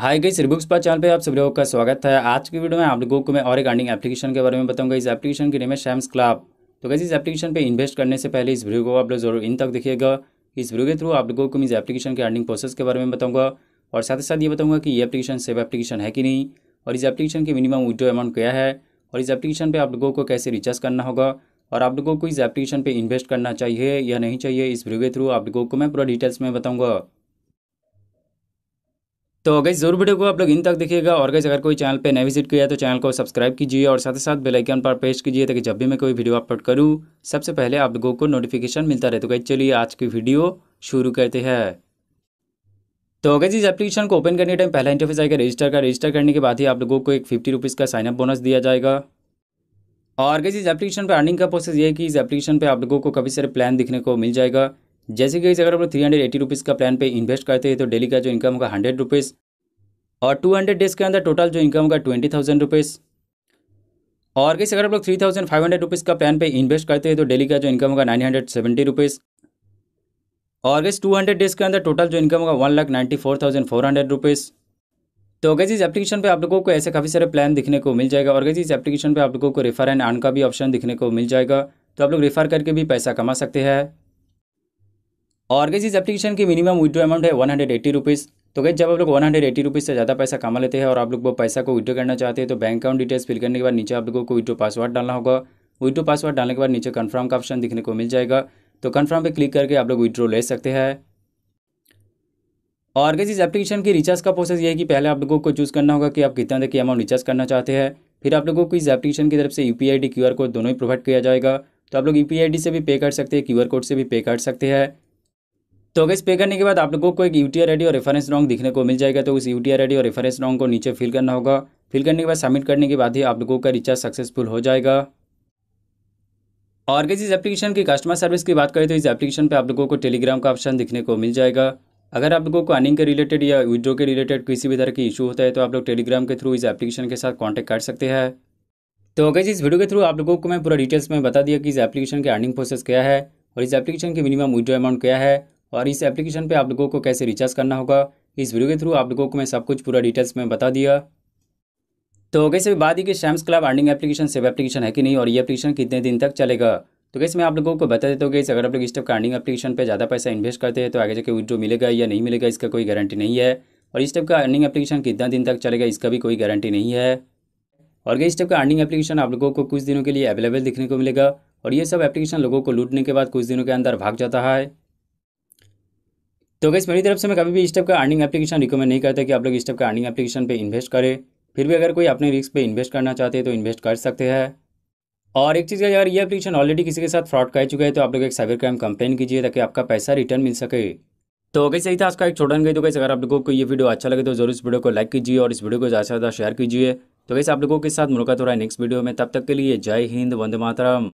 हाय गई बुक्स पर चैनल पे आप सभी लोगों का स्वागत है आज की वीडियो में आप लोगों को मैं और एक अर्निंग एप्लीकेशन के बारे में बताऊंगा इस एप्लीकेशन की नेम है शैम्स क्लब तो कैसे इस एप्लीकेशन पे इन्वेस्ट करने से पहले इस वीडियो को आप लोग जरूर इन तक देखिएगा इस वीडियो के थ्रू आप लोगों को मैं इस एप्लीकेशन के अर्निंग प्रोसेस के बारे में बताऊँगा और साथ ही साथ ये बताऊँगा कि ये एप्लीकेशन सेफ एप्लीकेशन है कि नहीं और इस एप्लीकेशन की मिनिमम विड्रो अमाउंट क्या है और इस एप्लीकेशन पर आप लोगों को कैसे रिचार्ज करना होगा और आप लोगों को इस एप्लीकेशन पर इन्वेस्ट करना चाहिए या नहीं चाहिए इस वीडियो के थ्रू आप लोगों को मैं पूरा डिटेल्स में बताऊँगा तो गई जरूर वीडियो को आप लोग इन तक देखिएगा और गई अगर कोई चैनल पे नया विजिट किया तो चैनल को सब्सक्राइब कीजिए और साथ ही साथ बेल आइकन पर प्रेस कीजिए ताकि जब भी मैं कोई वीडियो अपलोड करूँ सबसे पहले आप लोगों को नोटिफिकेशन मिलता रहे तो गई चलिए आज की वीडियो शुरू करते हैं तो अगर इस एप्लीकेशन को ओपन करने के टाइम पहला इंटरफेस आएगा रजिस्टर का रजिस्टर करने के बाद ही आप लोगों को एक फिफ्टी रुपीज़ का साइनअप बोनस दिया जाएगा और अगर जिस एप्लीकेशन पर अर्निंग का प्रोसेस ये है कि इस एप्लीकेशन पर आप लोगों को कभी सारे प्लान दिखने को मिल जाएगा जैसे कि अगर आप लोग थ्री हंड्रेड एटी रुपीज़ का प्लान पे इन्वेस्ट करते हैं तो डेली का जो इनकम होगा हंड्रेड रुपीज़ और टू हंड्रेड डेज़ के अंदर टोटल जो इनकम होगा ट्वेंटी थाउजेंड रुपीज़ और कैसे अगर आप लोग three thousand five hundred rupees का प्लान पे इन्वेस्ट करते हैं तो डेली का जो इनकम होगा नाइन हंड्रेड सेवेंटी रुपीज़ और कैसे टू हंड्रेड डेज़ के अंदर टोटल जो इनकम होगा one lakh ninety four thousand four hundred rupees तो अगर इस एप्लीकेशन पे आप लोगों को ऐसे काफ़ी सारे प्लान दिखने को मिल जाएगा और कैसे इस एप्लीकेशन पे आप लोगों को रेफर एंड अर्न का भी ऑप्शन दिखने को मिल जाएगा तो आप लोग रेफर करके भी पैसा कमा सकते हैं और गैस इस एप्लीकेशन की मिनिमम विड्रो अमाउंट है वन हंड्रेड एट्टी रुपीज़ तो गैस जब आप लोग वन हंड्रेड एट्टी रुपीज़ से ज़्यादा पैसा कमा लेते हैं और आप लोग वो पैसा को विड्रो करना चाहते हैं तो बैंक अकाउंट डिटेल्स फिल करने के बाद नीचे आप लोगों को विड्रो पासवर्ड डालना होगा विड्रो पासवर्ड डालने के बाद नीचे कन्फर्म का ऑप्शन दिखने को मिल जाएगा तो कन्फर्म पर क्लिक करके आप लोग विड्रो ले सकते हैं और गैस इस एप्लीकेशन की रिचार्ज का प्रोसेस ये है कि पहले आप लोगों को चूज़ करना होगा कि आप कितना देखिए अमाउंट रिचार्ज करना चाहते हैं फिर आप लोगों को इस एप्लीकेशन की तरफ से U P I D Q R code दोनों ही प्रोवाइड किया जाएगा तो आप लोग यू पी आई डी से भी पे कर सकते हैं क्यू आर कोड से भी पे कर सकते हैं तो अगर पे करने के बाद आप लोगों को एक U T R reference wrong दिखने को मिल जाएगा तो उस U T R reference wrong को नीचे फिल करना होगा फिल करने के बाद सबमिट करने के बाद ही आप लोगों का रिचार्ज सक्सेसफुल हो जाएगा और अगर इस एप्लीकेशन की कस्टमर सर्विस की बात करें तो इस एप्लीकेशन पर आप लोगों को टेलीग्राम का ऑप्शन दिखने को मिल जाएगा अगर आप लोगों को अर्निंग के रिलेटेड या विड्रो के रिलेटेड किसी भी तरह की इशू होता है तो आप लोग टेलीग्राम के थ्रू इस एप्लीकेशन के साथ कॉन्टैक्ट कर सकते हैं तो अगर इस वीडियो के थ्रू आप लोगों को मैं पूरा डिटेल्स में बता दिया कि इस एप्लीकेशन के अर्निंग प्रोसेस क्या है और इस एप्लीकेशन की मिनिमम विड्रो अमाउंट क्या है और इस एप्लीकेशन पे आप लोगों को कैसे रिचार्ज करना होगा इस वीडियो के थ्रू आप लोगों को मैं सब कुछ पूरा डिटेल्स में बता दिया तो कैसे भी बात ही कि Shams club earning application safe application है कि नहीं और ये एप्लीकेशन कितने दिन तक चलेगा तो कैसे मैं आप लोगों को बता देता हूँ कि अगर आप लोग इस टाइप का अर्निंग एप्लीकेशन पर ज़्यादा पैसा इन्वेस्ट करते हैं तो आगे जाकर विड्रो मिलेगा या नहीं मिलेगा इसका कोई गारंटी नहीं है और इस टाइप का अर्निंग एप्लीकेशन कितना दिन तक चलेगा इसका भी कोई गारंटी नहीं है और गई इस टाइप का अर्निंग एप्लीकेशन आप लोगों को कुछ दिनों के लिए अवेलेबल देखने को मिलेगा और ये सब एप्लीकेशन लोगों को लूटने के बाद कुछ दिनों के अंदर भाग जाता है तो गैस मेरी तरफ से मैं कभी भी इस टाइप का अर्निंग एप्लीकेशन रिकमेंड नहीं करता कि आप लोग इस टाइप का अर्निंग एप्लीकेशन पे इन्वेस्ट करें फिर भी अगर कोई अपने रिस्क पे इन्वेस्ट करना चाहते हैं तो इन्वेस्ट कर सकते हैं और एक चीज़ का अगर ये एप्लीकेशन ऑलरेडी किसी के साथ फ्रॉड कर चुका है तो आप लोग एक साइबर क्राइम कंप्लेन कीजिए ताकि आपका पैसा रिटर्न मिल सके तो कैसे यही था आज का एक छोटा गई तो कैसे अगर आप लोगों को ये वीडियो अच्छा लगे तो जरूर इस वीडियो को लाइक कीजिए और इस वीडियो को ज़्यादा से ज़्यादा शेयर कीजिए तो कैसे आप लोगों के साथ मुलाकात हो रहा है नेक्स्ट वीडियो में तब तक के लिए जय हिंद वंदे मातरम